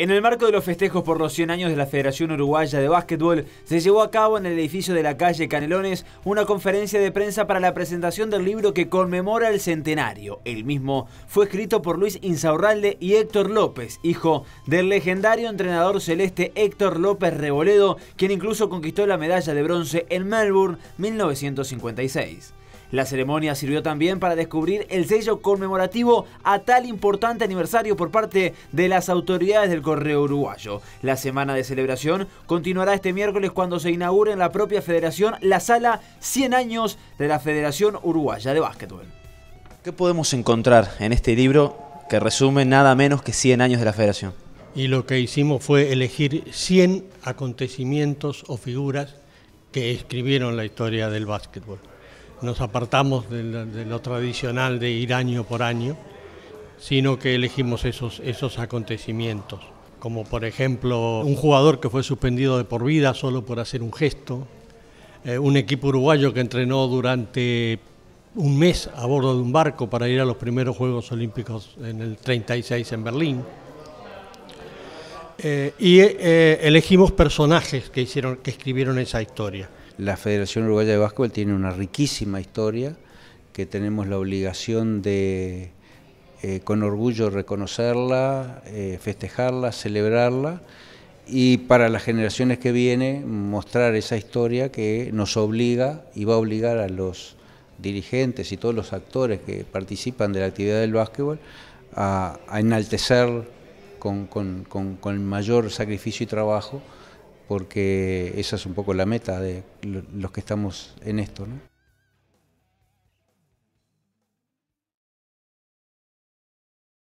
En el marco de los festejos por los 100 años de la Federación Uruguaya de Básquetbol, se llevó a cabo en el edificio de la calle Canelones una conferencia de prensa para la presentación del libro que conmemora el centenario. El mismo fue escrito por Luis Insaurralde y Héctor López, hijo del legendario entrenador celeste Héctor López Reboledo, quien incluso conquistó la medalla de bronce en Melbourne 1956. La ceremonia sirvió también para descubrir el sello conmemorativo a tal importante aniversario por parte de las autoridades del Correo Uruguayo. La semana de celebración continuará este miércoles cuando se inaugure en la propia federación la sala 100 años de la Federación Uruguaya de Básquetbol. ¿Qué podemos encontrar en este libro que resume nada menos que 100 años de la federación? Y lo que hicimos fue elegir 100 acontecimientos o figuras que escribieron la historia del básquetbol nos apartamos de lo, tradicional de ir año por año, sino que elegimos esos, acontecimientos, como por ejemplo un jugador que fue suspendido de por vida solo por hacer un gesto, eh, un equipo uruguayo que entrenó durante un mes a bordo de un barco para ir a los primeros Juegos Olímpicos en el 36 en Berlín. Eh, y eh, elegimos personajes que hicieron, que escribieron esa historia. La Federación Uruguaya de Básquetbol tiene una riquísima historia que tenemos la obligación de eh, con orgullo reconocerla, eh, festejarla, celebrarla y para las generaciones que vienen mostrar esa historia que nos obliga y va a obligar a los dirigentes y todos los actores que participan de la actividad del básquetbol a, enaltecer con, con mayor sacrificio y trabajo porque esa es un poco la meta de los que estamos en esto.